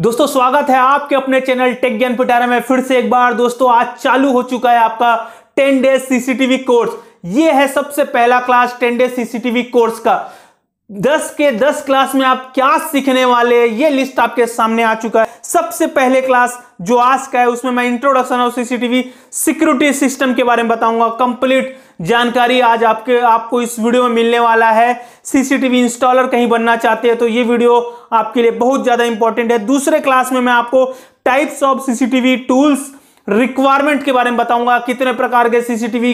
दोस्तों स्वागत है आपके अपने चैनल टेक ज्ञान पिटारा में फिर से एक बार दोस्तों आज चालू हो चुका है आपका टेन डेज सीसीटीवी कोर्स ये है सबसे पहला class ten days CCTV course का दस के दस क्लास में आप क्या सीखने वाले हैं ये लिस्ट आपके सामने आ चुका है सबसे पहले क्लास जो आज का है उसमें मैं introduction of CCTV security system के बारे में बताऊंगा कंप्लीट जानकारी आज आपके आपको इस वीडियो में मिलने वाला है सीसीटीवी इंस्टॉलर कहीं बनना चाहते हैं तो ये वीडियो आपके लिए बहुत ज़्यादा इंपॉर्टेंट है दूसरे क्लास में मैं आपको types of CCTV tools requirement के बारे में बताऊंगा कितने प्रकार के सीसीटीवी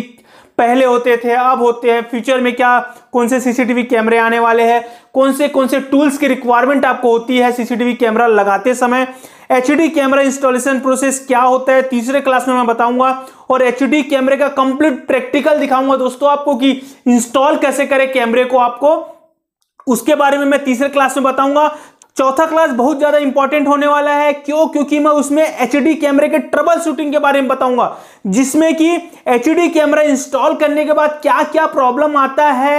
पहले होते थे अब होते हैं फ्यूचर में क्या कौन से सीसीटीवी कैमरे आने वाले हैं कौन से कौन से टूल्स की रिक्वायरमेंट आपको होती है सीसीटीवी कैमरा लगाते समय एच कैमरा इंस्टॉलेशन प्रोसेस क्या होता है तीसरे क्लास में मैं बताऊंगा और एच कैमरे का कंप्लीट प्रैक्टिकल दिखाऊंगा दोस्तों आपको कि इंस्टॉल कैसे करें कैमरे को आपको उसके बारे में मैं तीसरे क्लास में बताऊंगा चौथा क्लास बहुत ज्यादा इंपॉर्टेंट होने वाला है क्यों क्योंकि मैं उसमें एच कैमरे के ट्रबल शूटिंग के बारे में बताऊंगा जिसमें कि एच कैमरा इंस्टॉल करने के बाद क्या क्या प्रॉब्लम आता है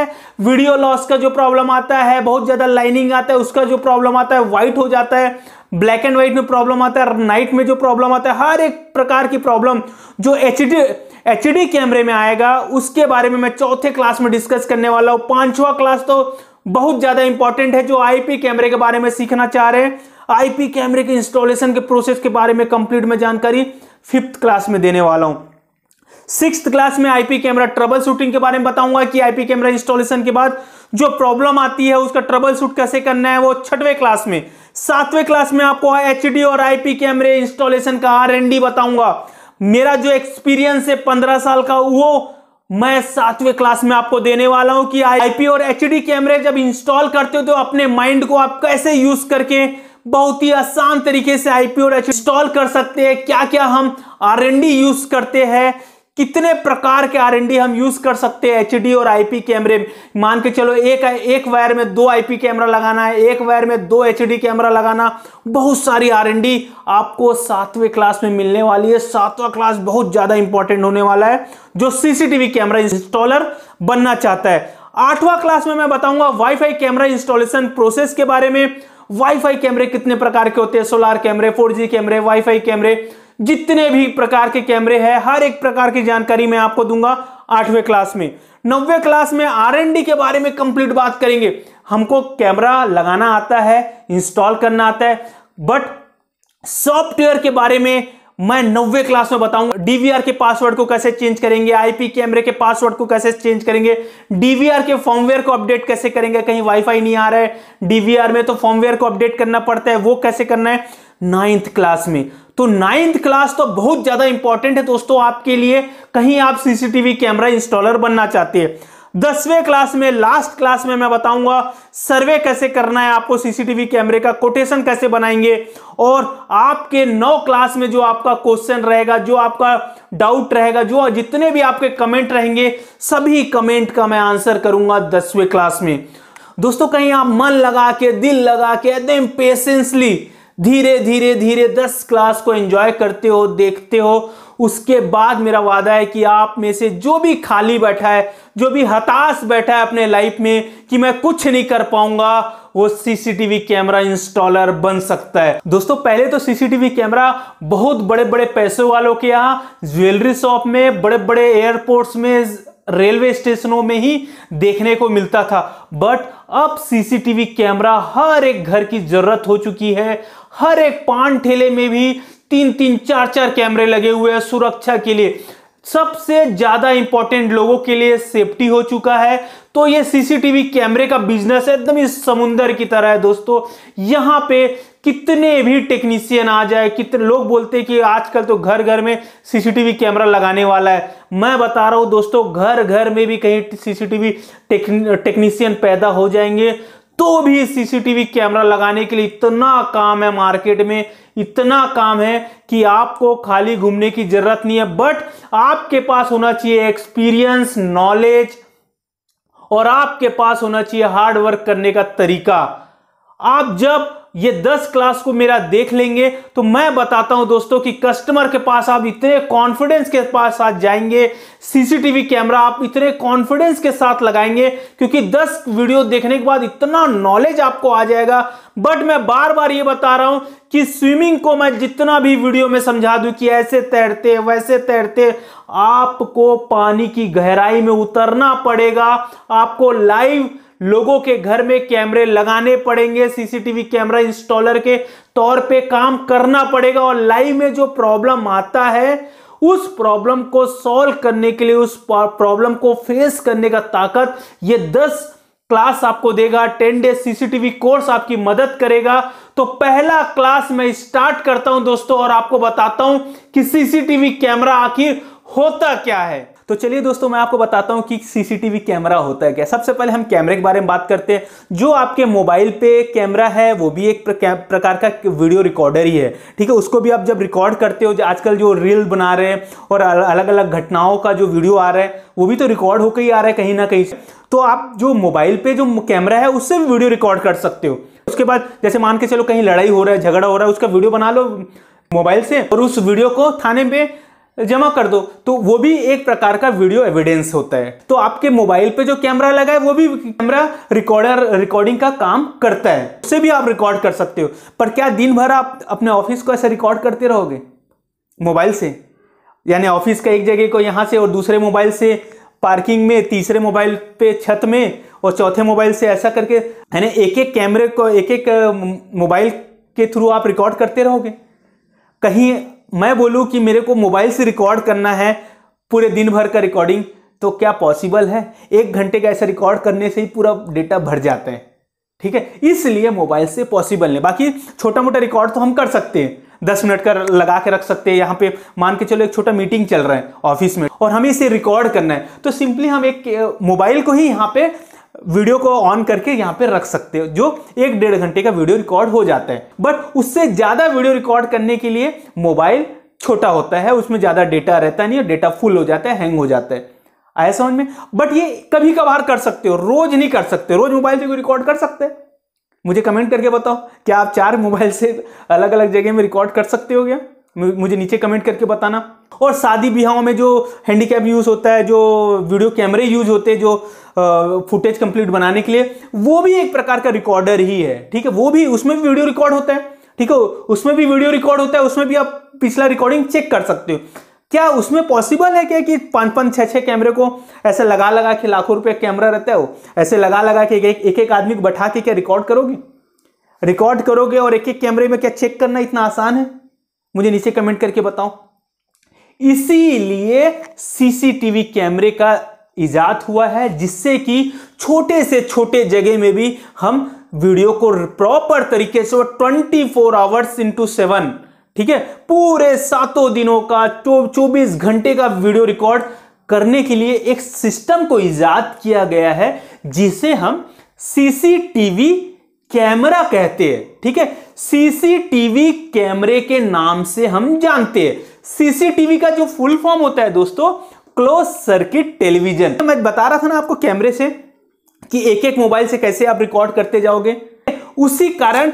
वीडियो लॉस का जो प्रॉब्लम आता है बहुत ज्यादा लाइनिंग आता है उसका जो प्रॉब्लम आता है व्हाइट हो जाता है ब्लैक एंड व्हाइट में प्रॉब्लम आता है नाइट में जो प्रॉब्लम आता है हर एक प्रकार की प्रॉब्लम जो एच एच कैमरे में आएगा उसके बारे में मैं चौथे क्लास में डिस्कस करने वाला हूँ पांचवा क्लास तो बहुत ज़्यादा इंपॉर्टेंट है जो आईपी कैमरे के बारे में सीखना चाह रहे हैं आईपी कैमरे के इंस्टॉलेशन के प्रोसेस के बारे में कंप्लीट में जानकारी फिफ्थ क्लास में देने वाला हूं सिक्स क्लास में आईपी कैमरा ट्रबल शूटिंग के बारे में बताऊंगा कि आईपी कैमरा इंस्टॉलेशन के बाद जो प्रॉब्लम आती है उसका ट्रबल शूट कैसे करना है वो छठवें क्लास में सातवें क्लास में आपको एच और आईपी कैमरे इंस्टॉलेशन का आर बताऊंगा मेरा जो एक्सपीरियंस है पंद्रह साल का वो मैं सातवें क्लास में आपको देने वाला हूं कि आईपी और एचडी कैमरे जब इंस्टॉल करते हो तो अपने माइंड को आप कैसे यूज करके बहुत ही आसान तरीके से आईपी और एच इंस्टॉल कर सकते हैं क्या क्या हम आर यूज करते हैं कितने प्रकार के आरएनडी हम यूज कर सकते हैं एचडी और आईपी कैमरे मान के चलो एक एक वायर में दो आईपी कैमरा लगाना है एक वायर में दो एचडी कैमरा लगाना बहुत सारी आरएनडी आपको सातवें क्लास में मिलने वाली है सातवां क्लास बहुत ज़्यादा इंपॉर्टेंट होने वाला है जो सीसीटीवी कैमरा इंस्टॉलर बनना चाहता है आठवां क्लास में मैं बताऊंगा वाईफाई कैमरा इंस्टॉलेशन प्रोसेस के बारे में वाईफाई कैमरे कितने प्रकार के होते हैं सोलार कैमरे फोर कैमरे वाईफाई कैमरे जितने भी प्रकार के कैमरे हैं हर एक प्रकार की जानकारी मैं आपको दूंगा आठवें क्लास में नौवे क्लास में आर के बारे में कंप्लीट बात करेंगे हमको कैमरा लगाना आता है इंस्टॉल करना आता है बट सॉफ्टवेयर के बारे में मैं नब्बे क्लास में बताऊंगा डीवीआर के पासवर्ड को कैसे चेंज करेंगे आईपी कैमरे के पासवर्ड को कैसे चेंज करेंगे डीवीआर के फॉर्मवेयर को अपडेट कैसे करेंगे कहीं वाईफाई नहीं आ रहा है डीवीआर में तो फॉर्मवेयर को अपडेट करना पड़ता है वो कैसे करना है नाइन्थ क्लास में तो नाइन्थ क्लास तो बहुत ज़्यादा इंपॉर्टेंट है दोस्तों आपके लिए कहीं आप सीसीटीवी कैमरा इंस्टॉलर बनना चाहते हैं दसवें क्लास में लास्ट क्लास में मैं बताऊंगा सर्वे कैसे करना है आपको सीसीटीवी कैमरे का कोटेशन कैसे बनाएंगे और आपके नौ क्लास में जो आपका क्वेश्चन रहेगा जो आपका डाउट रहेगा जो जितने भी आपके कमेंट रहेंगे सभी कमेंट का मैं आंसर करूंगा दसवें क्लास में दोस्तों कहीं आप मन लगा के दिल लगा के एकदम पेशेंसली धीरे धीरे धीरे दस क्लास को एंजॉय करते हो देखते हो उसके बाद मेरा वादा है कि आप में से जो भी खाली बैठा है जो भी हताश बैठा है अपने लाइफ में कि मैं कुछ नहीं कर पाऊंगा वो सीसीटीवी कैमरा इंस्टॉलर बन सकता है दोस्तों पहले तो सीसीटीवी कैमरा बहुत बड़े बड़े पैसे वालों के यहाँ ज्वेलरी शॉप में बड़े बड़े एयरपोर्ट्स में रेलवे स्टेशनों में ही देखने को मिलता था बट अब सीसीटीवी कैमरा हर एक घर की जरूरत हो चुकी है हर एक पान ठेले में भी तीन तीन चार चार कैमरे लगे हुए हैं सुरक्षा के लिए सबसे ज़्यादा इंपॉर्टेंट लोगों के लिए सेफ्टी हो चुका है तो ये सीसीटीवी कैमरे का बिजनेस एकदम इस समुंदर की तरह है दोस्तों यहाँ पे कितने भी टेक्नीशियन आ जाए कितने लोग बोलते हैं कि आजकल तो घर घर में सीसीटीवी कैमरा लगाने वाला है मैं बता रहा हूँ दोस्तों घर घर में भी कहीं सीसीटीवी टेक्नीशियन पैदा हो जाएंगे तो भी सीसीटीवी कैमरा लगाने के लिए इतना काम है मार्केट में इतना काम है कि आपको खाली घूमने की जरूरत नहीं है बट आपके पास होना चाहिए एक्सपीरियंस नॉलेज और आपके पास होना चाहिए हार्ड वर्क करने का तरीका आप जब ये दस क्लास को मेरा देख लेंगे तो मैं बताता हूं दोस्तों कि कस्टमर के पास आप इतने कॉन्फिडेंस के पास साथ जाएंगे सीसीटीवी कैमरा आप इतने कॉन्फिडेंस के साथ लगाएंगे क्योंकि दस वीडियो देखने के बाद इतना नॉलेज आपको आ जाएगा बट मैं बार बार ये बता रहा हूं कि स्विमिंग को मैं जितना भी वीडियो में समझा दू कि ऐसे तैरते वैसे तैरते आपको पानी की गहराई में उतरना पड़ेगा आपको लाइव लोगों के घर में कैमरे लगाने पड़ेंगे सीसीटीवी कैमरा इंस्टॉलर के तौर पे काम करना पड़ेगा और लाइव में जो प्रॉब्लम आता है उस प्रॉब्लम को सॉल्व करने के लिए उस प्रॉब्लम को फेस करने का ताकत ये दस क्लास आपको देगा टेन डे सीसीटीवी कोर्स आपकी मदद करेगा तो पहला क्लास मैं स्टार्ट करता हूं दोस्तों और आपको बताता हूं कि सीसीटीवी कैमरा आखिर होता क्या है तो चलिए दोस्तों मैं आपको बताता हूँ कि सीसीटीवी कैमरा होता है क्या सबसे पहले हम कैमरे के बारे में बात करते हैं जो आपके मोबाइल पे कैमरा है वो भी एक प्रकार का वीडियो रिकॉर्डर ही है ठीक है उसको भी आप जब रिकॉर्ड करते हो आजकल जो रील बना रहे हैं और अलग अलग घटनाओं का जो वीडियो आ रहा है वो भी तो रिकॉर्ड होकर ही आ रहा है कहीं ना कहीं तो आप जो मोबाइल पे जो कैमरा है उससे भी वीडियो रिकॉर्ड कर सकते हो उसके बाद जैसे मान के चलो कहीं लड़ाई हो रहा है झगड़ा हो रहा है उसका वीडियो बना लो मोबाइल से और उस वीडियो को थाने में जमा कर दो तो वो भी एक प्रकार का वीडियो एविडेंस होता है तो आपके मोबाइल पे जो कैमरा लगा है वो भी कैमरा रिकॉर्डर रिकॉर्डिंग का काम करता है उससे भी आप रिकॉर्ड कर सकते हो पर क्या दिन भर आप अपने ऑफिस को ऐसे रिकॉर्ड करते रहोगे मोबाइल से यानी ऑफिस का एक जगह को यहाँ से और दूसरे मोबाइल से पार्किंग में तीसरे मोबाइल पे छत में और चौथे मोबाइल से ऐसा करके यानी एक एक कैमरे को एक एक मोबाइल के थ्रू आप रिकॉर्ड करते रहोगे कहीं मैं बोलूँ कि मेरे को मोबाइल से रिकॉर्ड करना है पूरे दिन भर का रिकॉर्डिंग तो क्या पॉसिबल है एक घंटे का ऐसा रिकॉर्ड करने से ही पूरा डेटा भर जाता है ठीक है इसलिए मोबाइल से पॉसिबल नहीं बाकी छोटा मोटा रिकॉर्ड तो हम कर सकते हैं दस मिनट का लगा के रख सकते हैं यहाँ पे मान के चलो एक छोटा मीटिंग चल रहा है ऑफिस में और हमें इसे रिकॉर्ड करना है तो सिंपली हम एक मोबाइल को ही यहाँ पे वीडियो को ऑन करके यहाँ पे रख सकते हो जो एक डेढ़ घंटे का वीडियो रिकॉर्ड हो जाता है बट उससे ज़्यादा वीडियो रिकॉर्ड करने के लिए मोबाइल छोटा होता है उसमें ज़्यादा डेटा रहता नहीं और डेटा फुल हो जाता है हैंग हो जाता है आया समझ में बट ये कभी कभार कर सकते हो रोज नहीं कर सकते रोज मोबाइल से कोई रिकॉर्ड कर सकते मुझे कमेंट करके बताओ क्या आप चार मोबाइल से अलग अलग जगह में रिकॉर्ड कर सकते हो क्या मुझे नीचे कमेंट करके बताना और शादी ब्याहों में जो हैंडीकैप यूज़ होता है जो वीडियो कैमरे यूज़ होते हैं जो फुटेज कंप्लीट बनाने के लिए वो भी एक प्रकार का रिकॉर्डर ही है ठीक है वो भी उसमें भी वीडियो रिकॉर्ड होता है ठीक है उसमें भी वीडियो रिकॉर्ड होता है उसमें भी आप पिछला रिकॉर्डिंग चेक कर सकते हो क्या उसमें पॉसिबल है क्या कि पाँच पाँच छः छः कैमरे को ऐसे लगा लगा के लाखों रुपये कैमरा रहता है वो ऐसे लगा लगा के एक एक आदमी को बैठा के क्या रिकॉर्ड करोगे रिकॉर्ड करोगे और एक एक कैमरे में क्या चेक करना इतना आसान है मुझे नीचे कमेंट करके बताओ इसीलिए सीसीटीवी कैमरे का ईजाद हुआ है जिससे कि छोटे से छोटे जगह में भी हम वीडियो को प्रॉपर तरीके से twenty four hours into seven ठीक है पूरे सातों दिनों का चौबीस घंटे का वीडियो रिकॉर्ड करने के लिए एक सिस्टम को ईजाद किया गया है जिसे हम सीसीटीवी कैमरा कहते हैं ठीक है सीसीटीवी कैमरे के नाम से हम जानते हैं सीसीटीवी का जो फुल फॉर्म होता है दोस्तों क्लोज सर्किट टेलीविजन मैं बता रहा था ना आपको कैमरे से कि एक एक मोबाइल से कैसे आप रिकॉर्ड करते जाओगे उसी कारण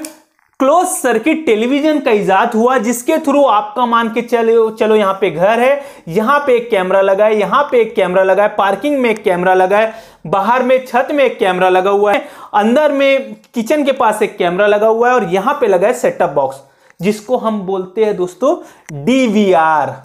क्लोज सर्किट टेलीविजन का इजाद हुआ जिसके थ्रू आपका मान के चलो चलो यहाँ पे घर है यहाँ पे एक कैमरा लगा है यहाँ पे एक कैमरा लगा है पार्किंग में एक कैमरा लगा है बाहर में छत में एक कैमरा लगा हुआ है अंदर में किचन के पास एक कैमरा लगा हुआ है और यहाँ पे लगा है सेटअप बॉक्स जिसको हम बोलते हैं दोस्तों डीवीआर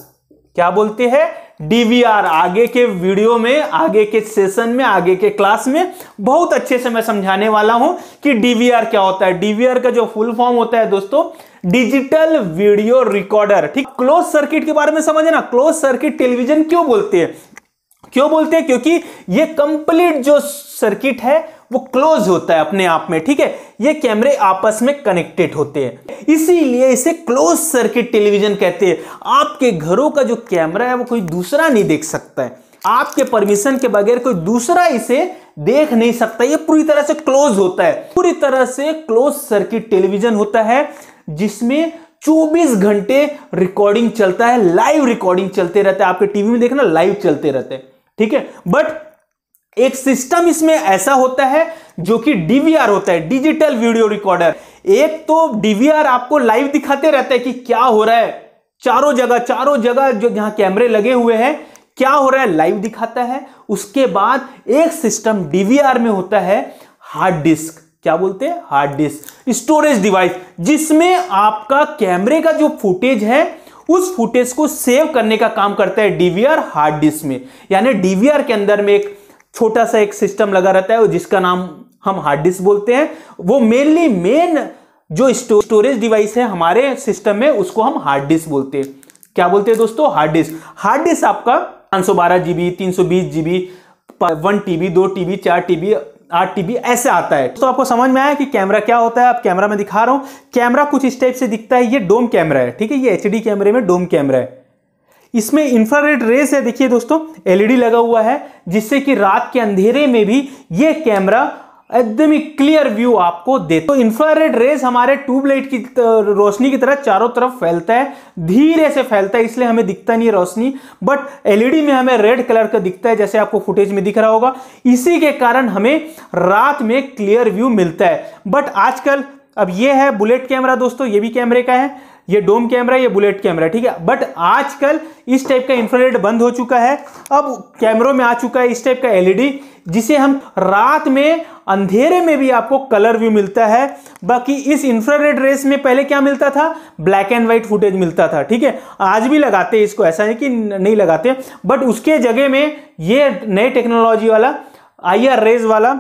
क्या बोलते हैं डीवीआर आगे के वीडियो में आगे के सेशन में आगे के क्लास में बहुत अच्छे से मैं समझाने वाला हूं कि डीवीआर क्या होता है डीवीआर का जो फुल फॉर्म होता है दोस्तों डिजिटल वीडियो रिकॉर्डर ठीक क्लोज सर्किट के बारे में समझे ना क्लोज सर्किट टेलीविजन क्यों बोलते हैं क्यों बोलते हैं क्योंकि ये कंप्लीट जो सर्किट है वो क्लोज होता है अपने आप में ठीक है ये कैमरे आपस में कनेक्टेड होते हैं इसीलिए इसे क्लोज सर्किट टेलीविजन कहते हैं आपके घरों का जो कैमरा है वो कोई दूसरा नहीं देख सकता है आपके परमिशन के बगैर कोई दूसरा इसे देख नहीं सकता ये पूरी तरह से क्लोज होता है पूरी तरह से क्लोज सर्किट टेलीविजन होता है जिसमें 24 घंटे रिकॉर्डिंग चलता है लाइव रिकॉर्डिंग चलते रहते हैं आपके टीवी में देखना लाइव चलते रहते हैं ठीक है बट एक सिस्टम इसमें ऐसा होता है जो कि डीवीआर होता है डिजिटल वीडियो रिकॉर्डर एक तो डीवीआर आपको लाइव दिखाते रहता है कि क्या हो रहा है चारों जगह चारों जगह जो जहां कैमरे लगे हुए हैं क्या हो रहा है लाइव दिखाता है उसके बाद एक सिस्टम डीवीआर में होता है हार्ड डिस्क क्या बोलते हैं हार्ड डिस्क स्टोरेज डिवाइस जिसमें आपका कैमरे का जो फुटेज है उस फुटेज को सेव करने का काम करता है डीवीआर हार्ड डिस्क में यानी डीवीआर के अंदर में एक छोटा सा एक सिस्टम लगा रहता है जिसका नाम हम हार्ड डिस्क बोलते हैं वो मेनली मेन जो स्टोरेज डिवाइस है हमारे सिस्टम में उसको हम हार्ड डिस्क बोलते हैं क्या बोलते हैं दोस्तों हार्ड डिस्क हार्ड डिस्क आपका पांच सौ बारह जीबी तीन सौ बीस जीबी वन टीबी दो टीबी चार टीबी आठ टीबी ऐसे आता है तो आपको समझ में आया कि कैमरा क्या होता है आप कैमरा में दिखा रहा हूं कैमरा कुछ इस टाइप से दिखता है ये डोम कैमरा है ठीक है ये एच कैमरे में डोम कैमरा है इसमें इंफ्रारेड रेस है देखिए दोस्तों एलईडी e लगा हुआ है जिससे कि रात के अंधेरे में भी ये कैमरा एकदम ही क्लियर व्यू आपको दे तो इंफ्रारेड रेज हमारे ट्यूबलाइट की रोशनी की तरह चारों तरफ फैलता है धीरे से फैलता है इसलिए हमें दिखता नहीं है रोशनी बट एलईडी में हमें रेड कलर का दिखता है जैसे आपको फुटेज में दिख रहा होगा इसी के कारण हमें रात में क्लियर व्यू मिलता है बट आजकल अब ये है बुलेट कैमरा दोस्तों ये भी कैमरे का है ये डोम कैमरा ये बुलेट कैमरा ठीक है बट आजकल इस टाइप का इंफ्रारेड बंद हो चुका है अब कैमरों में आ चुका है इस टाइप का एलईडी जिसे हम रात में अंधेरे में भी आपको कलर व्यू मिलता है बाकी इस इंफ्रारेड रेस में पहले क्या मिलता था ब्लैक एंड व्हाइट फुटेज मिलता था ठीक है आज भी लगाते हैं इसको ऐसा है कि नहीं लगाते बट उसके जगह में ये नए टेक्नोलॉजी वाला आई रेज वाला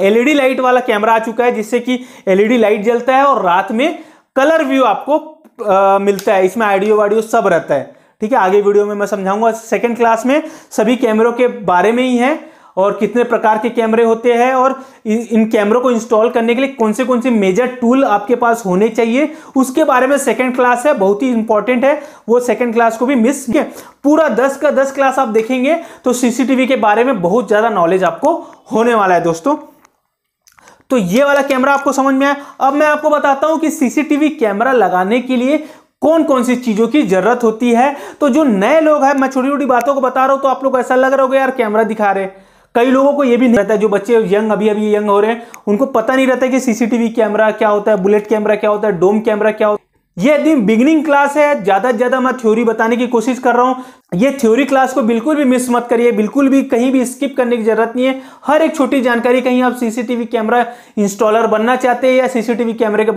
एलईडी लाइट e वाला कैमरा आ चुका है जिससे कि एलईडी लाइट e जलता है और रात में कलर व्यू आपको आ, मिलता है इसमें आइडियो वाडियो सब रहता है ठीक है आगे वीडियो में मैं समझाऊंगा सेकंड क्लास में सभी कैमरों के बारे में ही है और कितने प्रकार के कैमरे होते हैं और इन कैमरों को इंस्टॉल करने के लिए कौन से कौन से मेजर टूल आपके पास होने चाहिए उसके बारे में सेकेंड क्लास है बहुत ही इंपॉर्टेंट है वो सेकेंड क्लास को भी मिस किया पूरा दस का दस क्लास आप देखेंगे तो सीसीटीवी के बारे में बहुत ज़्यादा नॉलेज आपको होने वाला है दोस्तों तो ये वाला कैमरा आपको समझ में आया अब मैं आपको बताता हूं कि सीसीटीवी कैमरा लगाने के लिए कौन कौन सी चीज़ों की ज़रूरत होती है तो जो नए लोग हैं मैं छोटी छोटी बातों को बता रहा हूं तो आप लोग ऐसा लग रहा होगा यार कैमरा दिखा रहे हैं कई लोगों को ये भी नहीं रहता है जो बच्चे यंग अभी अभी यंग हो रहे हैं उनको पता नहीं रहता है कि सीसीटीवी कैमरा क्या होता है बुलेट कैमरा क्या होता है डोम कैमरा क्या होता है ये दिन बिगनिंग क्लास है ज़्यादा से ज़्यादा मैं थ्योरी बताने की कोशिश कर रहा हूँ ये थ्योरी क्लास को बिल्कुल भी मिस मत करिए बिल्कुल भी कहीं भी स्किप करने की जरूरत नहीं है हर एक छोटी जानकारी कहीं आप सीसीटीवी कैमरा इंस्टॉलर बनना चाहते हैं या सीसीटीवी कैमरे के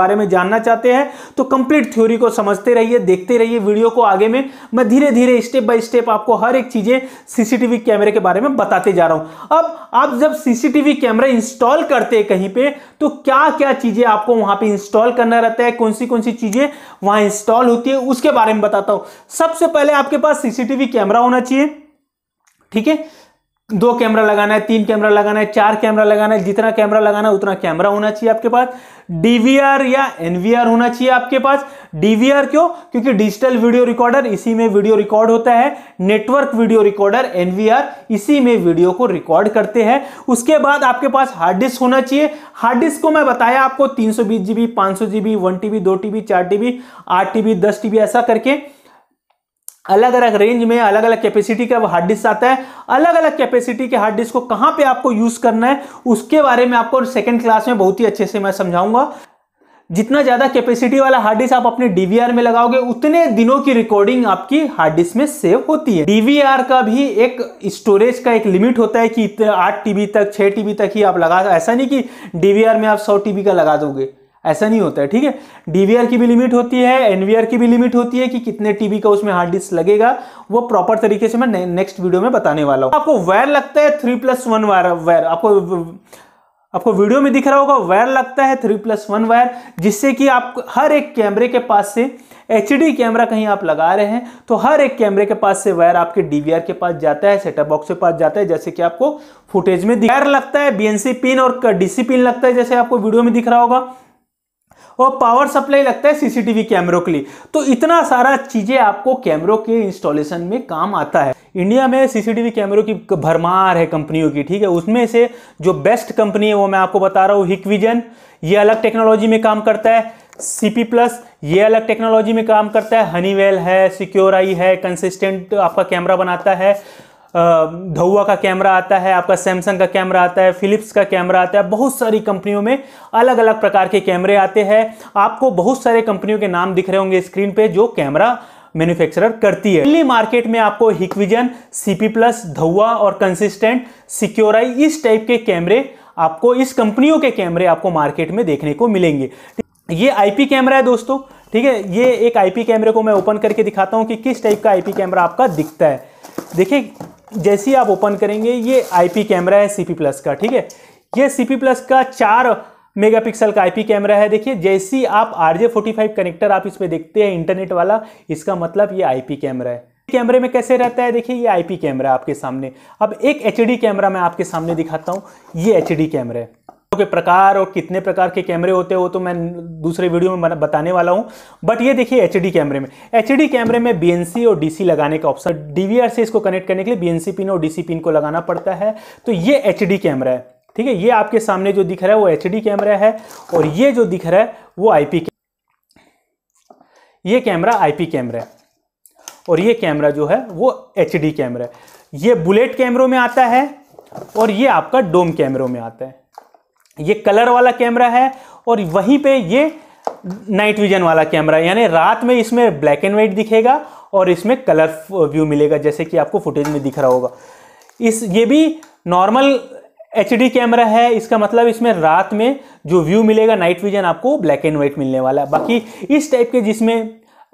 बारे में जानना चाहते हैं तो कंप्लीट थ्योरी को समझते रहिए देखते रहिए वीडियो को आगे में मैं धीरे धीरे स्टेप बाय स्टेप आपको हर एक चीज़ें सीसीटीवी कैमरे के बारे में बताते जा रहा हूं अब आप जब सीसीटीवी कैमरा इंस्टॉल करते हैं कहीं पर तो क्या क्या चीज़ें आपको वहां पर इंस्टॉल करना रहता है कौन सी कौन सी चीज़ें वहां इंस्टॉल होती है उसके बारे में बताता हूँ सबसे पहले आपके पास सीसीटीवी कैमरा होना चाहिए ठीक है दो कैमरा लगाना है तीन कैमरा लगाना है चार कैमरा लगाना है जितना कैमरा लगाना है उतना कैमरा होना चाहिए आपके पास डीवीआर या एनवीआर होना चाहिए आपके पास डीवीआर क्यों क्योंकि डिजिटल वीडियो रिकॉर्डर इसी में वीडियो रिकॉर्ड होता है नेटवर्क वीडियो रिकॉर्डर एनवीआर इसी में वीडियो को रिकॉर्ड करते हैं उसके बाद आपके पास हार्ड डिस्क होना चाहिए हार्ड डिस्क को मैं बताया आपको तीन सौ बीस जीबी पांच सौ जीबी वन टीबी दो टीबी चार टीबी आठ टीबी दस टीबी ऐसा करके अलग अलग रेंज में अलग अलग कैपेसिटी का हार्ड डिस्क आता है अलग अलग कैपेसिटी के हार्ड डिस्क को कहां पे आपको यूज करना है उसके बारे में आपको सेकंड क्लास में बहुत ही अच्छे से मैं समझाऊंगा जितना ज़्यादा कैपेसिटी वाला हार्ड डिस्क आप अपने डीवीआर में लगाओगे उतने दिनों की रिकॉर्डिंग आपकी हार्ड डिस्क में सेव होती है डीवीआर का भी एक स्टोरेज का एक लिमिट होता है कि आठ टीबी तक छह टीबी तक ही आप लगा ऐसा नहीं कि डीवीआर में आप सौ टीबी का लगा दोगे ऐसा नहीं होता है ठीक है डीवीआर की भी लिमिट होती है एनवीआर की भी लिमिट होती है कि कितने टीबी का उसमें हार्ड डिस्क लगेगा वो प्रॉपर तरीके से मैं ने, नेक्स्ट वीडियो में बताने वाला हूँ आपको वायर लगता है three plus one wire wire आपको आपको वीडियो में दिख रहा होगा वायर लगता है थ्री प्लस वन वायर जिससे कि आप हर एक कैमरे के पास से एच कैमरा कहीं आप लगा रहे हैं तो हर एक कैमरे के पास से वायर आपके डी के पास जाता है सेटअप बॉक्स के पास जाता है जैसे कि आपको फुटेज में वायर लगता है बी पिन और डी पिन लगता है जैसे आपको वीडियो में दिख रहा होगा और पावर सप्लाई लगता है सीसीटीवी कैमरों के लिए तो इतना सारा चीज़ें आपको कैमरों के इंस्टॉलेशन में काम आता है इंडिया में सीसीटीवी कैमरों की भरमार है कंपनियों की ठीक है उसमें से जो बेस्ट कंपनी है वो मैं आपको बता रहा हूँ हिकविजन ये अलग टेक्नोलॉजी में काम करता है सीपी प्लस ये अलग टेक्नोलॉजी में काम करता है हनीवेल है सिक्योर आई है कंसिस्टेंट आपका कैमरा बनाता है धौआ का कैमरा आता है आपका सैमसंग का कैमरा आता है फिलिप्स का कैमरा आता है बहुत सारी कंपनियों में अलग अलग प्रकार के कैमरे आते हैं आपको बहुत सारे कंपनियों के नाम दिख रहे होंगे स्क्रीन पे जो कैमरा मैन्युफैक्चरर करती है दिल्ली मार्केट में आपको हिकविजन सीपी प्लस धौआ और कंसिस्टेंट सिक्योराई इस टाइप के कैमरे आपको इस कंपनियों के कैमरे आपको मार्केट में देखने को मिलेंगे ये आईपी कैमरा है दोस्तों ठीक है ये एक आईपी कैमरे को मैं ओपन करके दिखाता हूँ कि किस टाइप का आईपी कैमरा आपका दिखता है देखिए जैसे ही आप ओपन करेंगे ये आईपी कैमरा है सीपी प्लस का ठीक है ये सीपी प्लस का चार मेगापिक्सल का आईपी कैमरा है देखिए जैसे ही आप आर जे कनेक्टर आप इसमें देखते हैं इंटरनेट वाला इसका मतलब ये आईपी कैमरा है कैमरे में कैसे रहता है देखिए ये आईपी कैमरा आपके सामने अब एक एचडी कैमरा मैं आपके सामने दिखाता हूँ ये एचडी कैमरा है के प्रकार और कितने प्रकार के कैमरे होते हैं वो तो मैं दूसरे वीडियो में बताने वाला हूँ बट ये देखिए एच कैमरे में एच कैमरे में बी और डी लगाने का ऑप्शन डी से इसको कनेक्ट करने के लिए बी पिन और डी पिन को लगाना पड़ता है तो ये एच कैमरा है ठीक है ये आपके सामने जो दिख रहा है वो एच कैमरा है और ये जो दिख रहा है वो आई ये कैमरा आईपी कैमरा है और ये कैमरा जो है वो एच कैमरा है ये बुलेट कैमरों में आता है और ये आपका डोम कैमरों में आता है ये कलर वाला कैमरा है और वहीं पे ये नाइट विजन वाला कैमरा यानी रात में इसमें ब्लैक एंड वाइट दिखेगा और इसमें कलर व्यू मिलेगा जैसे कि आपको फुटेज में दिख रहा होगा इस ये भी नॉर्मल एच कैमरा है इसका मतलब इसमें रात में जो व्यू मिलेगा नाइट विजन आपको ब्लैक एंड वाइट मिलने वाला है बाकी इस टाइप के जिसमें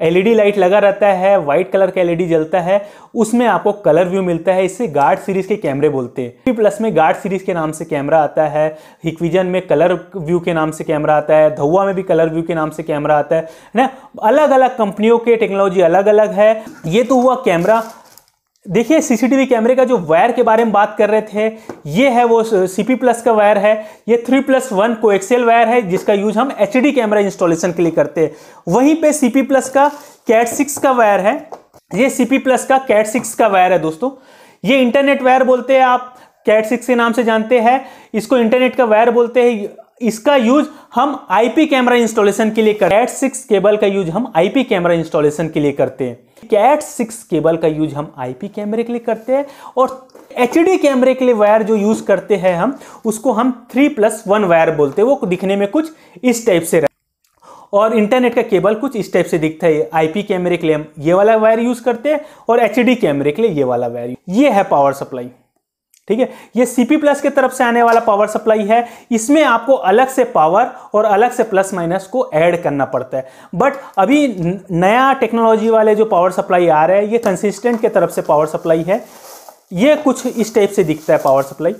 एलईडी लाइट लगा रहता है व्हाइट कलर का एलईडी जलता है उसमें आपको कलर व्यू मिलता है इससे गार्ड सीरीज के कैमरे बोलते हैं प्लस में गार्ड सीरीज के नाम से कैमरा आता है हिकविजन में कलर व्यू के नाम से कैमरा आता है धौआ में भी कलर व्यू के नाम से कैमरा आता है ना अलग अलग कंपनियों के टेक्नोलॉजी अलग अलग है ये तो हुआ कैमरा देखिए सीसीटीवी कैमरे का जो वायर के बारे में बात कर रहे थे ये है वो सीपी प्लस का वायर है ये three plus one coaxial wire है जिसका यूज हम एच कैमरा इंस्टॉलेशन के लिए करते हैं वहीं पे सीपी प्लस का कैट सिक्स का वायर है ये सीपी प्लस का कैट सिक्स का वायर है दोस्तों ये इंटरनेट वायर बोलते हैं आप कैट सिक्स के नाम से जानते हैं इसको इंटरनेट का वायर बोलते हैं इसका यूज हम आईपी कैमरा इंस्टॉलेशन के लिए करते हैं कैट सिक्स केबल का यूज हम आईपी कैमरा इंस्टॉलेशन के लिए करते हैं कैट सिक्स केबल का यूज हम आईपी कैमरे के लिए करते हैं और एच कैमरे के लिए वायर जो यूज़ करते हैं हम उसको हम थ्री प्लस वन वायर बोलते हैं वो दिखने में कुछ इस टाइप से और इंटरनेट का केबल कुछ इस टाइप से दिखता है आईपी कैमरे के लिए हम ये वाला वायर यूज़ करते हैं और एच कैमरे के लिए ये वाला वायर ये है पावर सप्लाई ठीक है ये सीपी प्लस के तरफ से आने वाला पावर सप्लाई है इसमें आपको अलग से पावर और अलग से प्लस माइनस को ऐड करना पड़ता है बट अभी नया टेक्नोलॉजी वाले जो पावर सप्लाई आ रहा है ये कंसिस्टेंट के तरफ से पावर सप्लाई है ये कुछ इस टाइप से दिखता है पावर सप्लाई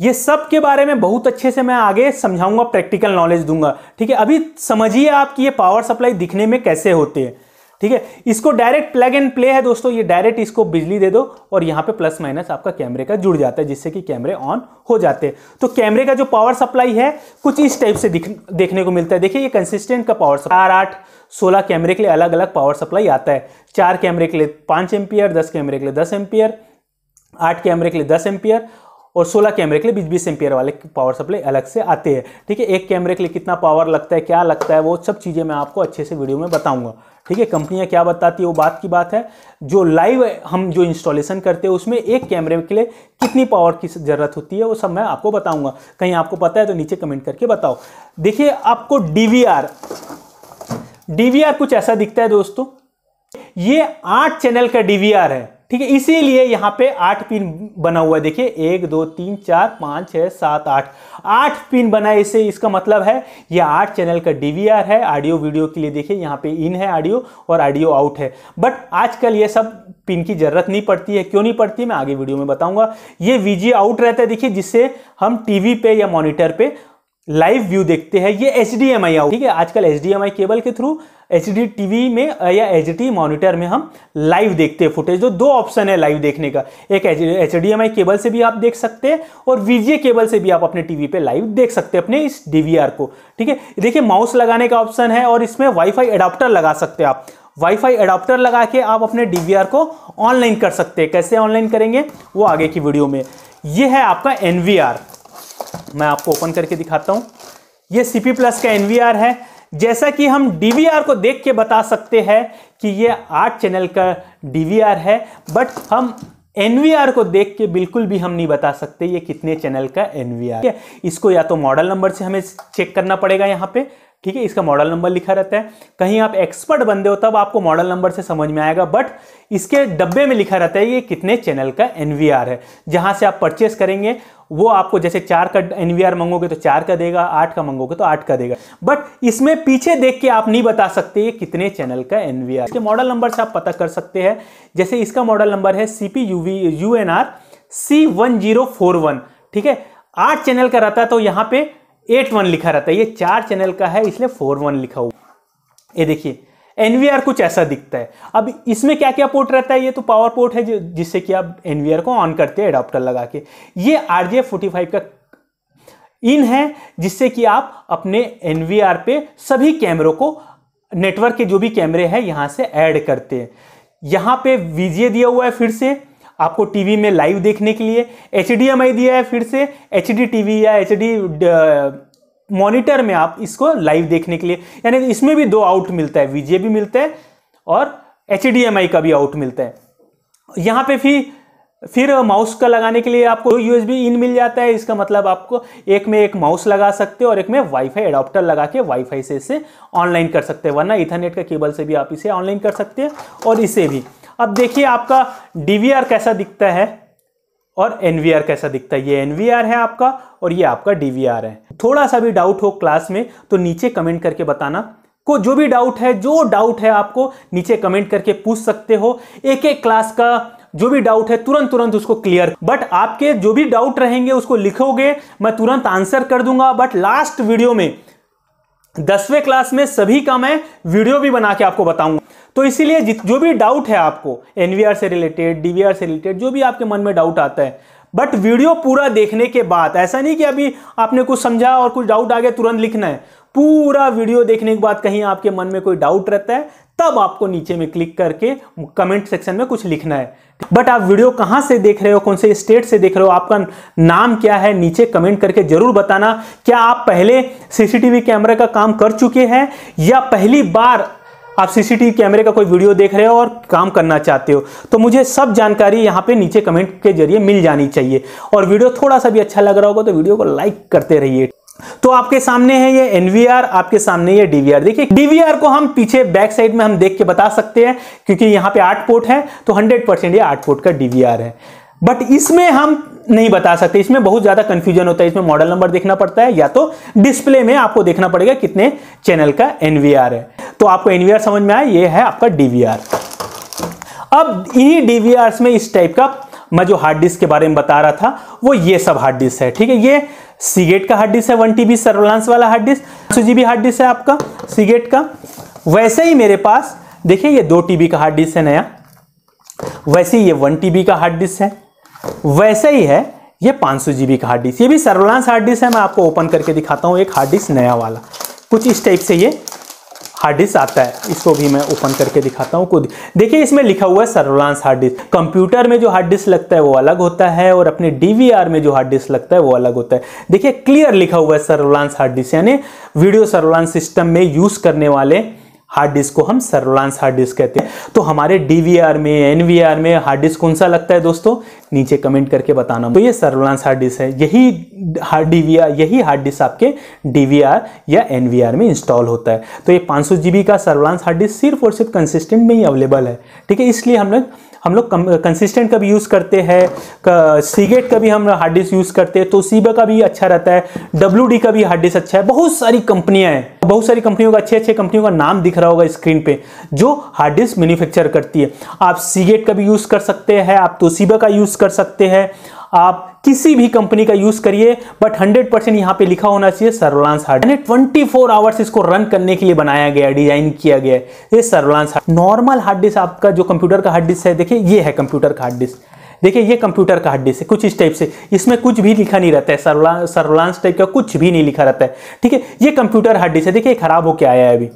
ये सब के बारे में बहुत अच्छे से मैं आगे समझाऊंगा प्रैक्टिकल नॉलेज दूंगा ठीक है अभी समझिए आप कि ये पावर सप्लाई दिखने में कैसे होते हैं ठीक है इसको डायरेक्ट प्लग एंड प्ले है दोस्तों ये डायरेक्ट इसको बिजली दे दो और यहाँ पे प्लस माइनस आपका कैमरे का जुड़ जाता है जिससे कि कैमरे ऑन हो जाते हैं तो कैमरे का जो पावर सप्लाई है कुछ इस टाइप से देखने को मिलता है देखिए ये कंसिस्टेंट का पावर चार आठ सोलह कैमरे के लिए अलग अलग पावर सप्लाई आता है चार कैमरे के लिए पाँच एम्पियर दस कैमरे के लिए दस एम्पियर आठ कैमरे के लिए दस एम्पियर और 16 कैमरे के लिए बीस बीस एम्पियर वाले पावर सप्लाई अलग से आते हैं ठीक है एक कैमरे के लिए कितना पावर लगता है क्या लगता है वो सब चीज़ें मैं आपको अच्छे से वीडियो में बताऊंगा ठीक है कंपनियां क्या बताती है वो बात की बात है जो लाइव हम जो इंस्टॉलेशन करते हैं उसमें एक कैमरे के लिए कितनी पावर की ज़रूरत होती है वो सब मैं आपको बताऊंगा कहीं आपको पता है तो नीचे कमेंट करके बताओ देखिए आपको डी वी कुछ ऐसा दिखता है दोस्तों ये आठ चैनल का डी है ठीक है इसीलिए यहाँ पे आठ पिन बना हुआ है देखिए एक दो तीन चार पाँच छः सात आठ आठ पिन बना है इसे इसका मतलब है यह आठ चैनल का डीवीआर है ऑडियो वीडियो के लिए देखिए यहाँ पे इन है ऑडियो और ऑडियो आउट है बट आजकल ये सब पिन की जरूरत नहीं पड़ती है क्यों नहीं पड़ती मैं आगे वीडियो में बताऊंगा ये वीजी आउट रहता है देखिए जिससे हम टीवी पे या मॉनिटर पे लाइव व्यू देखते हैं ये एच डी एम आई ठीक है आजकल H D M I cable के थ्रू एच डी टीवी में या एच डी मॉनिटर में हम लाइव देखते हैं फुटेज जो तो दो ऑप्शन है लाइव देखने का एक H D M I cable से भी आप देख सकते हैं और वीजे केबल से भी आप अपने टीवी पे लाइव देख सकते हैं अपने इस डी वी आर को ठीक है देखिए माउस लगाने का ऑप्शन है और इसमें वाईफाई अडाप्टर लगा सकते हैं आप वाईफाई अडाप्टर लगा के आप अपने डी वी आर को ऑनलाइन कर सकते हैं कैसे ऑनलाइन करेंगे वो आगे की वीडियो में ये है आपका एन मैं आपको ओपन करके दिखाता हूं यह सीपी प्लस का एनवीआर है जैसा कि हम डीवीआर को देख के बता सकते हैं कि यह आठ चैनल का डीवीआर है बट हम एनवीआर को देख के बिल्कुल भी हम नहीं बता सकते ये कितने चैनल का एनवीआर है इसको या तो मॉडल नंबर से हमें चेक करना पड़ेगा यहाँ पे ठीक है इसका मॉडल नंबर लिखा रहता है कहीं आप एक्सपर्ट बंदे हो तब आपको मॉडल नंबर से समझ में आएगा बट इसके डब्बे में लिखा रहता है ये कितने चैनल का एनवीआर है जहां से आप परचेस करेंगे वो आपको जैसे चार का एन मंगोगे तो चार का देगा आठ का मंगोगे तो आठ का देगा बट इसमें पीछे देख के आप नहीं बता सकते ये कितने चैनल का एन इसके मॉडल नंबर से आप पता कर सकते हैं जैसे इसका मॉडल नंबर है C P U V U N R C one zero four one ठीक है आठ चैनल का रहता है तो यहाँ पे एट वन लिखा रहता है ये चार चैनल का है इसलिए फोर वन लिखा हुआ ये देखिए एनवीआर कुछ ऐसा दिखता है अब इसमें क्या क्या पोर्ट रहता है ये तो पावर पोर्ट है जिससे कि आप एनवीआर को ऑन करते हैं एडाप्टर लगा के ये आरजे फोर्टी फाइव का इन है जिससे कि आप अपने एनवीआर पे सभी कैमरों को नेटवर्क के जो भी कैमरे हैं यहाँ से ऐड करते हैं यहाँ पे वीजीए दिया हुआ है फिर से आपको टीवी में लाइव देखने के लिए एच दिया है फिर से एच डी या एच मॉनिटर में आप इसको लाइव देखने के लिए यानी इसमें भी दो आउट मिलता है वीजे भी मिलता है और एच का भी आउट मिलता है यहाँ पे फिर फिर माउस का लगाने के लिए आपको यू इन मिल जाता है इसका मतलब आपको एक में एक माउस लगा सकते हो और एक में वाईफाई एडाप्टर लगा के वाईफाई से इसे ऑनलाइन कर सकते हैं वरना इथरनेट का केबल से भी आप इसे ऑनलाइन कर सकते हैं और इसे भी अब देखिए आपका डी कैसा दिखता है और एन कैसा दिखता है ये एन है आपका और ये आपका डी है थोड़ा सा भी डाउट हो क्लास में तो नीचे कमेंट करके बताना को जो भी डाउट है जो डाउट है आपको नीचे कमेंट करके पूछ सकते हो एक एक क्लास का जो भी डाउट है तुरंत तुरंत उसको क्लियर बट आपके जो भी डाउट रहेंगे उसको लिखोगे मैं तुरंत आंसर कर दूंगा बट लास्ट वीडियो में दसवें क्लास में सभी का मैं वीडियो भी बना के आपको बताऊंगा तो इसीलिए जो भी डाउट है आपको एनवीआर से रिलेटेड डीवीआर से रिलेटेड जो भी आपके मन में डाउट आता है बट वीडियो पूरा देखने के बाद ऐसा नहीं कि अभी आपने कुछ समझा और कुछ डाउट आ गया तुरंत लिखना है पूरा वीडियो देखने के बाद कहीं आपके मन में कोई डाउट रहता है तब आपको नीचे में क्लिक करके कमेंट सेक्शन में कुछ लिखना है बट आप वीडियो कहां से देख रहे हो कौन से स्टेट से देख रहे हो आपका नाम क्या है नीचे कमेंट करके जरूर बताना क्या आप पहले सीसीटीवी कैमरे का काम कर चुके हैं या पहली बार आप सीसीटीवी कैमरे का कोई वीडियो देख रहे हो और काम करना चाहते हो तो मुझे सब जानकारी यहाँ पे नीचे कमेंट के जरिए मिल जानी चाहिए और वीडियो थोड़ा सा भी अच्छा लग रहा होगा तो वीडियो को लाइक करते रहिए तो आपके सामने है ये एनवीआर आपके सामने ये डीवीआर देखिए डीवीआर को हम पीछे बैक साइड में हम देख के बता सकते हैं क्योंकि यहाँ पे आठ पोर्ट है तो 100 परसेंट ये आठ पोर्ट का डीवीआर है बट इसमें हम नहीं बता सकते इसमें बहुत ज्यादा कंफ्यूजन होता है इसमें मॉडल नंबर देखना पड़ता है या तो डिस्प्ले में आपको देखना पड़ेगा कितने चैनल का एनवीआर है तो आपको एनवीआर समझ में आया ये है आपका डीवीआर अब इन्हीं डीवीआर में इस टाइप का मैं जो हार्ड डिस्क के बारे में बता रहा था वो ये सब हार्ड डिस्क है ठीक है ये सीगेट का हार्ड डिस्क है वन टीबी सर्वलांस वाला हार्ड डिस्क सौ जीबी हार्ड डिस्क है आपका सीगेट का वैसे ही मेरे पास देखिए ये दो टीबी का हार्ड डिस्क है नया वैसे ही ये वन टीबी का हार्ड डिस्क है वैसे ही है ये 500 सौ जीबी का हार्ड डिस्क ये भी सर्वलांस हार्ड डिस्क है मैं आपको ओपन करके दिखाता हूँ एक हार्ड डिस्क नया वाला कुछ इस टाइप से ये हार्ड डिस्क आता है इसको भी मैं ओपन करके दिखाता हूँ खुद देखिए इसमें लिखा हुआ है सर्वलांस हार्ड डिस्क कंप्यूटर में जो हार्ड डिस्क लगता है वो अलग होता है और अपने डीवीआर में जो हार्ड डिस्क लगता है वो अलग होता है देखिए क्लियर लिखा हुआ है सर्वलांस हार्ड डिस्क यानी वीडियो सर्वलांस सिस्टम में यूज़ करने वाले हार्ड डिस्क को हम सर्वलांस हार्ड डिस्क कहते हैं तो हमारे डीवीआर में एनवीआर में हार्ड डिस्क कौन सा लगता है दोस्तों नीचे कमेंट करके बताना तो ये सर्वलांस हार्ड डिस्क है यही हार्ड डीवीआर यही हार्ड डिस्क आपके डीवीआर या एनवीआर में इंस्टॉल होता है तो ये पाँच सौ का सर्वलांस हार्ड डिस्क सिर्फ और सिर्फ कंसिस्टेंट में ही अवेलेबल है ठीक है इसलिए हम लोग हम लोग कंसिस्टेंट का भी यूज़ करते हैं सीगेट का भी हम हार्ड डिस्क यूज़ करते हैं तो सीबा का भी अच्छा रहता है डब्ल्यू का भी हार्ड डिस्क अच्छा है बहुत सारी कंपनियाँ हैं बहुत सारी कंपनियों का अच्छे अच्छे कंपनियों का नाम दिख रहा होगा स्क्रीन पे जो हार्ड डिस्क मैन्युफैक्चर करती है आप सीगेट का भी यूज़ कर सकते हैं आप तोसीबा का यूज़ कर सकते हैं आप किसी भी कंपनी का यूज करिए बट 100 परसेंट यहां पर लिखा होना चाहिए सर्वलांस हार्ड यानी 24 फोर आवर्स इसको रन करने के लिए बनाया गया डिजाइन किया गया ये surveillance hard normal hard disk आपका जो कंप्यूटर का हार्ड डिस्क है देखिए ये है कंप्यूटर का हार्ड डिस्क देखिए ये कंप्यूटर का हार्ड डिस्क है कुछ इस टाइप से इसमें कुछ भी लिखा नहीं रहता है सर्वलांस सर्वलांस टाइप का कुछ भी नहीं लिखा रहता है ठीक है ये कंप्यूटर हार्ड डिस्क है देखिए खराब होकर आया है अभी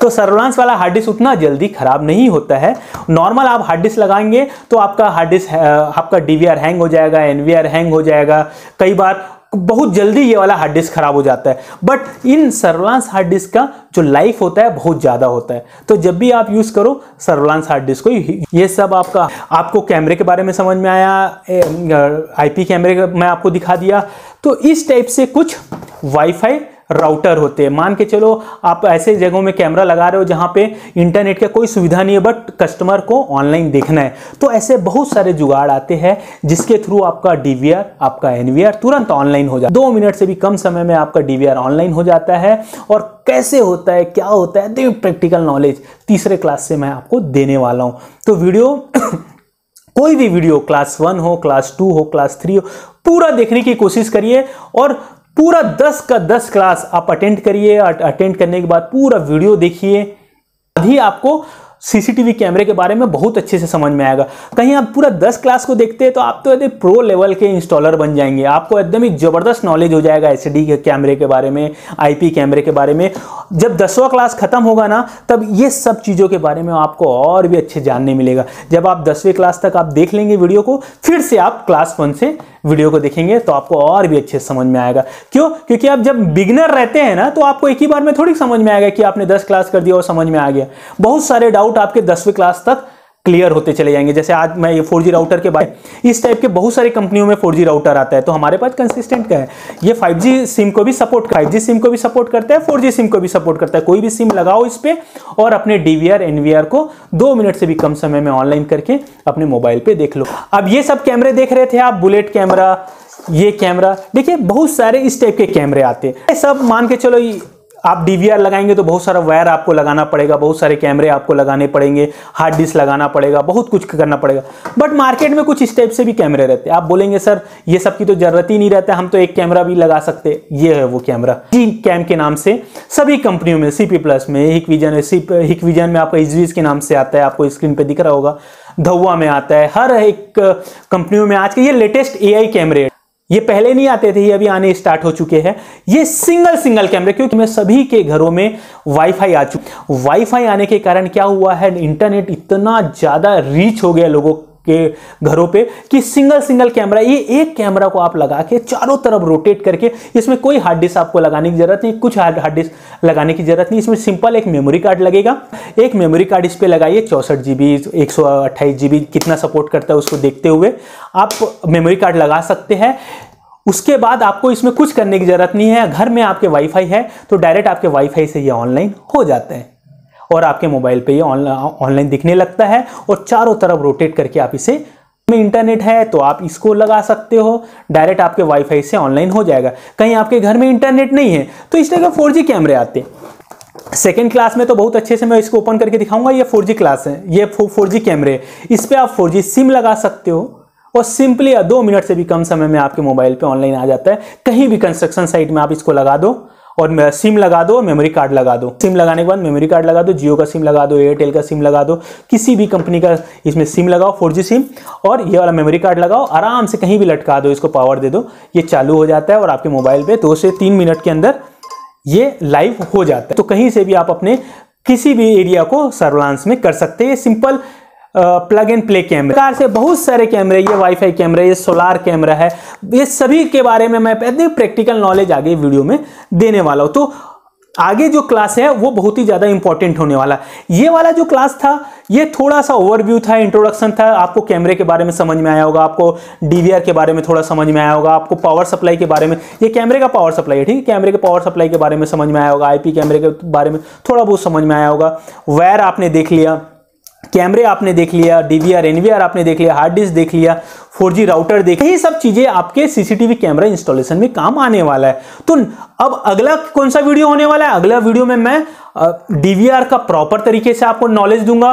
तो सर्वलांस वाला हार्ड डिस्क उतना जल्दी ख़राब नहीं होता है नॉर्मल आप हार्ड डिस्क लगाएंगे तो आपका हार्ड डिस्क आपका डी हैंग हो जाएगा एन हैंग हो जाएगा कई बार बहुत जल्दी ये वाला हार्ड डिस्क खराब हो जाता है बट इन सर्वलांस हार्ड डिस्क का जो लाइफ होता है बहुत ज़्यादा होता है तो जब भी आप यूज़ करो सर्वलांस हार्ड डिस्क को ये सब आपका आपको कैमरे के बारे में समझ में आया आईपी कैमरे मैं आपको दिखा दिया तो इस टाइप से कुछ वाईफाई राउटर होते हैं मान के चलो आप ऐसे जगहों में कैमरा लगा रहे हो जहाँ पे इंटरनेट का कोई सुविधा नहीं है बट कस्टमर को ऑनलाइन देखना है तो ऐसे बहुत सारे जुगाड़ आते हैं जिसके थ्रू आपका डी आपका एन तुरंत ऑनलाइन हो जाता है दो मिनट से भी कम समय में आपका डी ऑनलाइन हो जाता है और कैसे होता है क्या होता है तो प्रैक्टिकल नॉलेज तीसरे क्लास से मैं आपको देने वाला हूँ तो वीडियो कोई भी वीडियो क्लास वन हो क्लास टू हो क्लास थ्री हो पूरा देखने की कोशिश करिए और पूरा दस का दस क्लास आप अटेंड करिए अटेंड करने के बाद पूरा वीडियो देखिए अभी आपको सीसीटीवी कैमरे के बारे में बहुत अच्छे से समझ में आएगा कहीं आप पूरा दस क्लास को देखते हैं तो आप तो यदि प्रो लेवल के इंस्टॉलर बन जाएंगे आपको एकदम ही ज़बरदस्त नॉलेज हो जाएगा एस के कैमरे के बारे में आईपी कैमरे के बारे में जब दसवां क्लास खत्म होगा ना तब ये सब चीज़ों के बारे में आपको और भी अच्छे जानने मिलेगा जब आप दसवें क्लास तक आप देख लेंगे वीडियो को फिर से आप क्लास वन से वीडियो को देखेंगे तो आपको और भी अच्छे समझ में आएगा क्यों क्योंकि आप जब बिगनर रहते हैं ना तो आपको एक ही बार में थोड़ी समझ में आएगा कि आपने दस क्लास कर दिया और समझ में आ गया बहुत सारे डाउट आपके दसवीं क्लास तक क्लियर होते चले जाएंगे जैसे आज मैं ये 4G राउटर के बारे इस टाइप के बहुत सारी कंपनियों में 4G राउटर आता है तो हमारे पास कंसिस्टेंट का है ये 5G सिम को भी सपोर्ट फाइव जी सिम को भी सपोर्ट करता है 4G सिम को भी सपोर्ट करता है कोई भी सिम लगाओ इस पर और अपने डी वी को दो मिनट से भी कम समय में ऑनलाइन करके अपने मोबाइल पर देख लो अब ये सब कैमरे देख रहे थे आप बुलेट कैमरा ये कैमरा देखिए बहुत सारे इस टाइप के कैमरे आते हैं सब मान के चलो आप डी लगाएंगे तो बहुत सारा वायर आपको लगाना पड़ेगा बहुत सारे कैमरे आपको लगाने पड़ेंगे हार्ड डिस्क लगाना पड़ेगा बहुत कुछ करना पड़ेगा बट मार्केट में कुछ इस टाइप से भी कैमरे रहते हैं आप बोलेंगे सर ये सब की तो ज़रूरत ही नहीं रहता हम तो एक कैमरा भी लगा सकते ये है वो कैमरा जी कैम के नाम से सभी कंपनियों में सी प्लस में हिकविजन हिकविजन में आपका इजवीज के नाम से आता है आपको स्क्रीन पर दिख रहा होगा धौवा में आता है हर एक कंपनियों में आज के ये लेटेस्ट ए कैमरे ये पहले नहीं आते थे ये अभी आने स्टार्ट हो चुके हैं ये सिंगल सिंगल कैमरे क्योंकि मैं सभी के घरों में वाईफाई आ चुकी वाईफाई आने के कारण क्या हुआ है इंटरनेट इतना ज़्यादा रीच हो गया लोगों के घरों पे कि सिंगल सिंगल कैमरा ये एक कैमरा को आप लगा के चारों तरफ रोटेट करके इसमें कोई हार्ड डिस्क आपको लगाने की जरूरत नहीं कुछ हार्ड डिस्क लगाने की जरूरत नहीं इसमें सिंपल एक मेमोरी कार्ड लगेगा एक मेमोरी कार्ड इस पर लगाइए चौंसठ जी बी एक सौ अट्ठाईस जी बी कितना सपोर्ट करता है उसको देखते हुए आप मेमोरी कार्ड लगा सकते हैं उसके बाद आपको इसमें कुछ करने की ज़रूरत नहीं है घर में आपके वाईफाई है तो डायरेक्ट आपके वाईफाई से ये ऑनलाइन हो जाते हैं और आपके मोबाइल पे ये ऑनलाइन दिखने लगता है और चारों तरफ रोटेट करके आप इसे में इंटरनेट है तो आप इसको लगा सकते हो डायरेक्ट आपके वाईफाई से ऑनलाइन हो जाएगा कहीं आपके घर में इंटरनेट नहीं है तो इस तरह के फोर कैमरे आते हैं सेकेंड क्लास में तो बहुत अच्छे से मैं इसको ओपन करके दिखाऊंगा ये फोर क्लास है ये फोर कैमरे इस पर आप फोर सिम लगा सकते हो और सिंपली दो मिनट से भी कम समय में आपके मोबाइल पे ऑनलाइन आ जाता है कहीं भी कंस्ट्रक्शन साइट में आप इसको लगा दो और सिम लगा दो और मेमोरी कार्ड लगा दो सिम लगाने के बाद मेमोरी कार्ड लगा दो जियो का सिम लगा दो एयरटेल का सिम लगा दो किसी भी कंपनी का इसमें सिम लगाओ फोर सिम और ये वाला मेमोरी कार्ड लगाओ आराम से कहीं भी लटका दो इसको पावर दे दो ये चालू हो जाता है और आपके मोबाइल पर दो से तीन मिनट के अंदर ये लाइव हो जाता है तो कहीं से भी आप अपने किसी भी एरिया को सर्वलांस में कर सकते हैं सिंपल प्लग एंड प्ले कैमरे प्रकार से बहुत सारे कैमरे ये वाईफाई कैमरा ये सोलार कैमरा है ये सभी के बारे में मैं एकदम प्रैक्टिकल नॉलेज आगे वीडियो में देने वाला हूँ तो आगे जो क्लास है वो बहुत ही ज़्यादा इंपॉर्टेंट होने वाला ये वाला जो क्लास था ये थोड़ा सा ओवरव्यू था इंट्रोडक्शन था आपको कैमरे के बारे में समझ में आया होगा आपको डीवीआर के बारे में थोड़ा समझ में आया होगा आपको पावर सप्लाई के बारे में ये कैमरे का पावर सप्लाई है ठीक है कैमरे के पावर सप्लाई के बारे में समझ में आया होगा आईपी कैमरे के बारे में थोड़ा बहुत समझ में आया होगा वायर आपने देख लिया कैमरे आपने देख लिया डीवीआर एनवीआर आपने देख लिया हार्ड डिस्क देख लिया 4G राउटर देख ये सब चीजें आपके सीसीटीवी कैमरा इंस्टॉलेशन में काम आने वाला है तो अब अगला कौन सा वीडियो होने वाला है अगला वीडियो में मैं डीवीआर का प्रॉपर तरीके से आपको नॉलेज दूंगा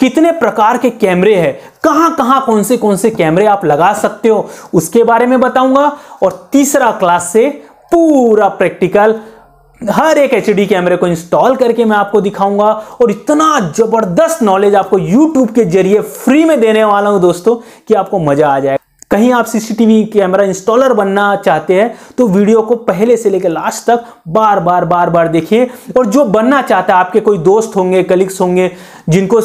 कितने प्रकार के कैमरे हैं कहाँ कहाँ कौन से कौन से कैमरे आप लगा सकते हो उसके बारे में बताऊंगा और तीसरा क्लास से पूरा प्रैक्टिकल हर एक एच कैमरे को इंस्टॉल करके मैं आपको दिखाऊंगा और इतना ज़बरदस्त नॉलेज आपको यूट्यूब के जरिए फ्री में देने वाला हूं दोस्तों कि आपको मज़ा आ जाएगा कहीं आप सीसीटीवी कैमरा इंस्टॉलर बनना चाहते हैं तो वीडियो को पहले से लेकर लास्ट तक बार बार बार बार देखिए और जो बनना चाहता है आपके कोई दोस्त होंगे कलीग्स होंगे जिनको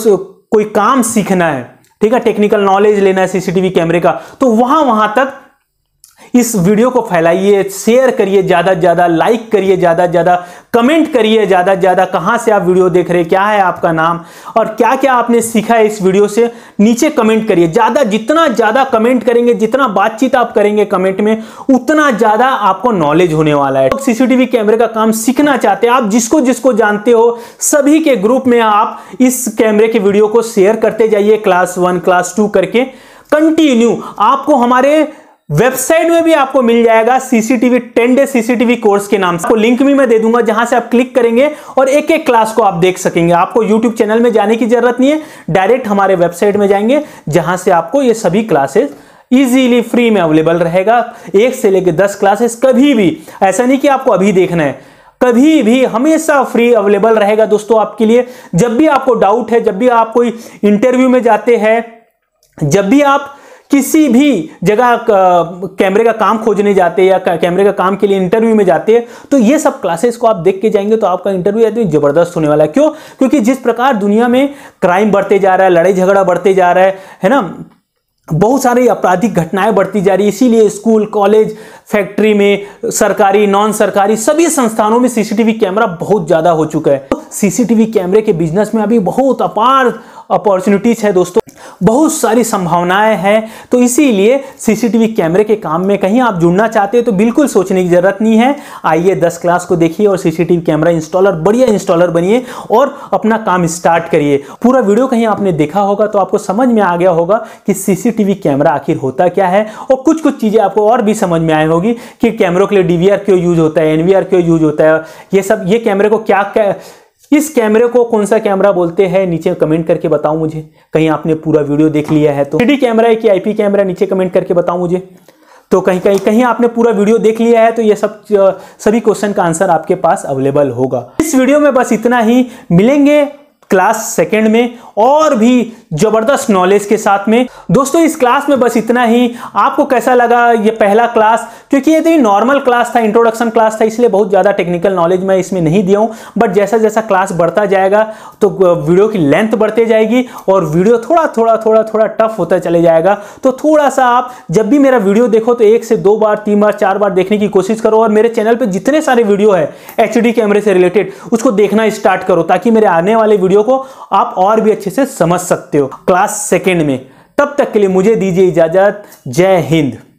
कोई काम सीखना है ठीक है टेक्निकल नॉलेज लेना है सीसीटीवी कैमरे का तो वहां वहां तक इस वीडियो को फैलाइए शेयर करिए ज़्यादा से ज़्यादा लाइक करिए ज़्यादा से ज़्यादा कमेंट करिए ज़्यादा से ज़्यादा कहां से आप वीडियो देख रहे हैं क्या है आपका नाम और क्या क्या आपने सीखा है इस वीडियो से नीचे कमेंट करिए ज़्यादा जितना ज़्यादा कमेंट करेंगे जितना बातचीत आप करेंगे कमेंट में उतना ज़्यादा आपको नॉलेज होने वाला है सीसीटीवी कैमरे का काम सीखना चाहते हैं आप जिसको जिसको जानते हो सभी के ग्रुप में आप इस कैमरे के वीडियो को शेयर करते जाइए क्लास वन क्लास टू करके कंटिन्यू आपको हमारे वेबसाइट में भी आपको मिल जाएगा CCTV ten day CCTV course के नाम से लिंक भी मैं दे दूंगा जहां से आप क्लिक करेंगे और एक एक क्लास को आप देख सकेंगे आपको यूट्यूब चैनल में जाने की जरूरत नहीं है डायरेक्ट हमारे वेबसाइट में जाएंगे जहां से आपको ये सभी क्लासेस इजीली फ्री में अवेलेबल रहेगा एक से लेकर दस क्लासेस कभी भी ऐसा नहीं कि आपको अभी देखना है कभी भी हमेशा फ्री अवेलेबल रहेगा दोस्तों आपके लिए जब भी आपको डाउट है जब भी आप कोई इंटरव्यू में जाते हैं जब भी आप किसी भी जगह कैमरे का काम खोजने जाते हैं या कैमरे का काम के लिए इंटरव्यू में जाते हैं तो ये सब क्लासेस को आप देख के जाएंगे तो आपका इंटरव्यू आदमी तो जबरदस्त होने वाला है क्यों क्योंकि जिस प्रकार दुनिया में क्राइम बढ़ते जा रहा है लड़ाई झगड़ा बढ़ते जा रहा है है ना बहुत सारी आपराधिक घटनाएं बढ़ती जा रही है इसीलिए स्कूल कॉलेज फैक्ट्री में सरकारी नॉन सरकारी सभी संस्थानों में सीसीटीवी कैमरा बहुत ज़्यादा हो चुका है सीसीटीवी तो कैमरे के बिजनेस में अभी बहुत अपार अपॉर्चुनिटीज है दोस्तों बहुत सारी संभावनाएं हैं तो इसीलिए सीसीटीवी कैमरे के काम में कहीं आप जुड़ना चाहते हैं तो बिल्कुल सोचने की ज़रूरत नहीं है आइए दस क्लास को देखिए और सीसीटीवी कैमरा इंस्टॉलर बढ़िया इंस्टॉलर बनिए और अपना काम स्टार्ट करिए पूरा वीडियो कहीं आपने देखा होगा तो आपको समझ में आ गया होगा कि सीसीटीवी कैमरा आखिर होता क्या है और कुछ कुछ चीज़ें आपको और भी समझ में आई होगी कि कैमरों के लिए डी क्यों यूज होता है एन क्यों यूज होता है ये सब ये कैमरे को क्या, क्या इस कैमरे को कौन सा कैमरा बोलते हैं नीचे कमेंट करके बताओ मुझे कहीं आपने पूरा वीडियो देख लिया है तो थ्री कैमरा है कि आईपी कैमरा नीचे कमेंट करके बताओ मुझे तो कहीं कहीं कहीं आपने पूरा वीडियो देख लिया है तो ये सब सभी क्वेश्चन का आंसर आपके पास अवेलेबल होगा इस वीडियो में बस इतना ही मिलेंगे क्लास सेकेंड में और भी ज़बरदस्त नॉलेज के साथ में दोस्तों इस क्लास में बस इतना ही आपको कैसा लगा ये पहला क्लास क्योंकि ये तो नॉर्मल क्लास था इंट्रोडक्शन क्लास था इसलिए बहुत ज़्यादा टेक्निकल नॉलेज मैं इसमें नहीं दिया हूँ बट जैसा जैसा क्लास बढ़ता जाएगा तो वीडियो की लेंथ बढ़ते जाएगी और वीडियो थोड़ा थोड़ा थोड़ा थोड़ा टफ होता चले जाएगा तो थोड़ा सा आप जब भी मेरा वीडियो देखो तो एक से दो बार तीन बार चार बार देखने की कोशिश करो और मेरे चैनल पर जितने सारे वीडियो है एच कैमरे से रिलेटेड उसको देखना स्टार्ट करो ताकि मेरे आने वाले वीडियो वीडियो को आप और भी अच्छे से समझ सकते हो क्लास सेकेंड में तब तक के लिए मुझे दीजिए इजाजत जय हिंद